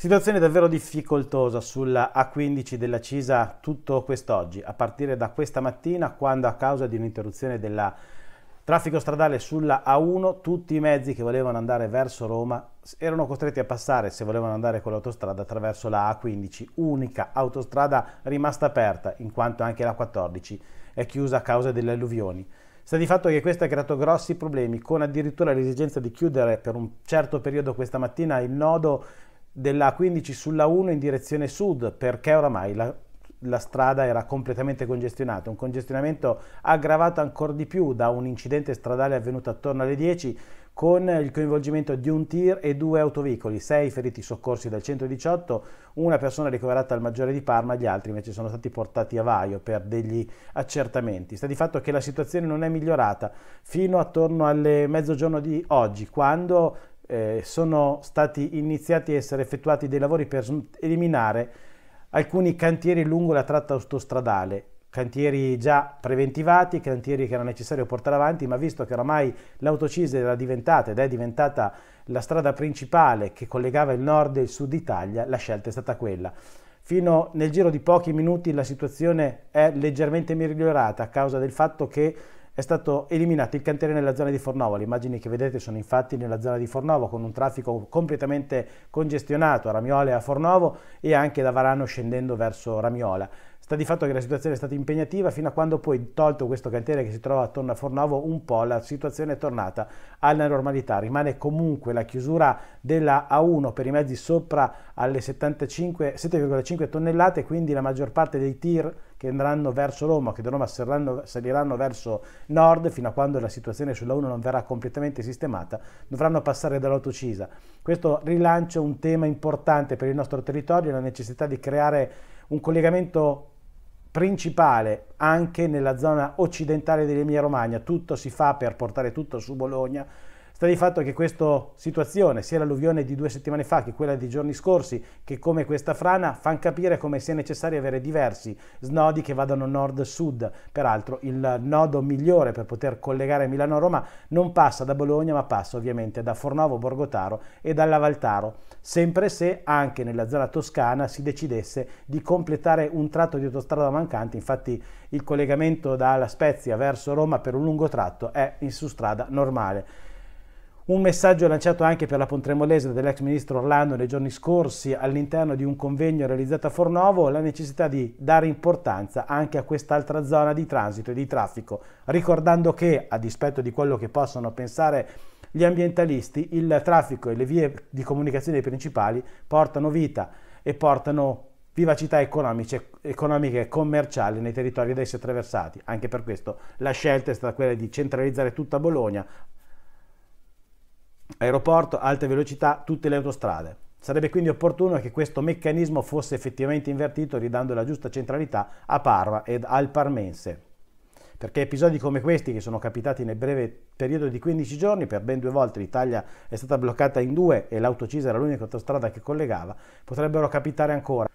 Situazione davvero difficoltosa sulla A15 della Cisa tutto quest'oggi, a partire da questa mattina quando a causa di un'interruzione del traffico stradale sulla A1 tutti i mezzi che volevano andare verso Roma erano costretti a passare, se volevano andare con l'autostrada, attraverso la A15, unica autostrada rimasta aperta, in quanto anche la 14 è chiusa a causa delle alluvioni. Sta di fatto che questo ha creato grossi problemi, con addirittura l'esigenza di chiudere per un certo periodo questa mattina il nodo della 15 sulla 1 in direzione sud perché oramai la, la strada era completamente congestionata, un congestionamento aggravato ancora di più da un incidente stradale avvenuto attorno alle 10 con il coinvolgimento di un tir e due autoveicoli, sei feriti soccorsi dal 118, una persona ricoverata al maggiore di Parma, gli altri invece sono stati portati a vaio per degli accertamenti. Sta di fatto che la situazione non è migliorata fino attorno al mezzogiorno di oggi, quando eh, sono stati iniziati a essere effettuati dei lavori per eliminare alcuni cantieri lungo la tratta autostradale, cantieri già preventivati, cantieri che era necessario portare avanti, ma visto che oramai l'autocise era diventata ed è diventata la strada principale che collegava il nord e il sud Italia, la scelta è stata quella. Fino nel giro di pochi minuti la situazione è leggermente migliorata a causa del fatto che è stato eliminato il cantiere nella zona di Fornovo, le immagini che vedete sono infatti nella zona di Fornovo con un traffico completamente congestionato a Ramiola e a Fornovo e anche da Varano scendendo verso Ramiola. Sta di fatto che la situazione è stata impegnativa fino a quando poi tolto questo cantiere che si trova attorno a Fornovo un po' la situazione è tornata alla normalità. Rimane comunque la chiusura della A1 per i mezzi sopra alle 7,5 tonnellate quindi la maggior parte dei tir che andranno verso Roma, che da Roma saliranno verso nord, fino a quando la situazione sulla 1 non verrà completamente sistemata, dovranno passare dall'autocisa. Questo rilancia un tema importante per il nostro territorio, la necessità di creare un collegamento principale anche nella zona occidentale dell'Emilia Romagna. Tutto si fa per portare tutto su Bologna, Sta di fatto che questa situazione, sia l'alluvione di due settimane fa che quella dei giorni scorsi, che come questa frana, fanno capire come sia necessario avere diversi snodi che vadano nord-sud. Peraltro il nodo migliore per poter collegare Milano-Roma non passa da Bologna, ma passa ovviamente da Fornovo, Borgotaro e dalla Valtaro, sempre se anche nella zona toscana si decidesse di completare un tratto di autostrada mancante. Infatti il collegamento dalla Spezia verso Roma per un lungo tratto è in su strada normale. Un messaggio lanciato anche per la Pontremolese dell'ex ministro Orlando nei giorni scorsi all'interno di un convegno realizzato a Fornovo, la necessità di dare importanza anche a quest'altra zona di transito e di traffico, ricordando che, a dispetto di quello che possono pensare gli ambientalisti, il traffico e le vie di comunicazione principali portano vita e portano vivacità economiche, e commerciali nei territori da essi attraversati. Anche per questo la scelta è stata quella di centralizzare tutta Bologna aeroporto, alte velocità, tutte le autostrade. Sarebbe quindi opportuno che questo meccanismo fosse effettivamente invertito ridando la giusta centralità a Parma ed al Parmense, perché episodi come questi che sono capitati nel breve periodo di 15 giorni, per ben due volte l'Italia è stata bloccata in due e l'autocisa era l'unica autostrada che collegava, potrebbero capitare ancora.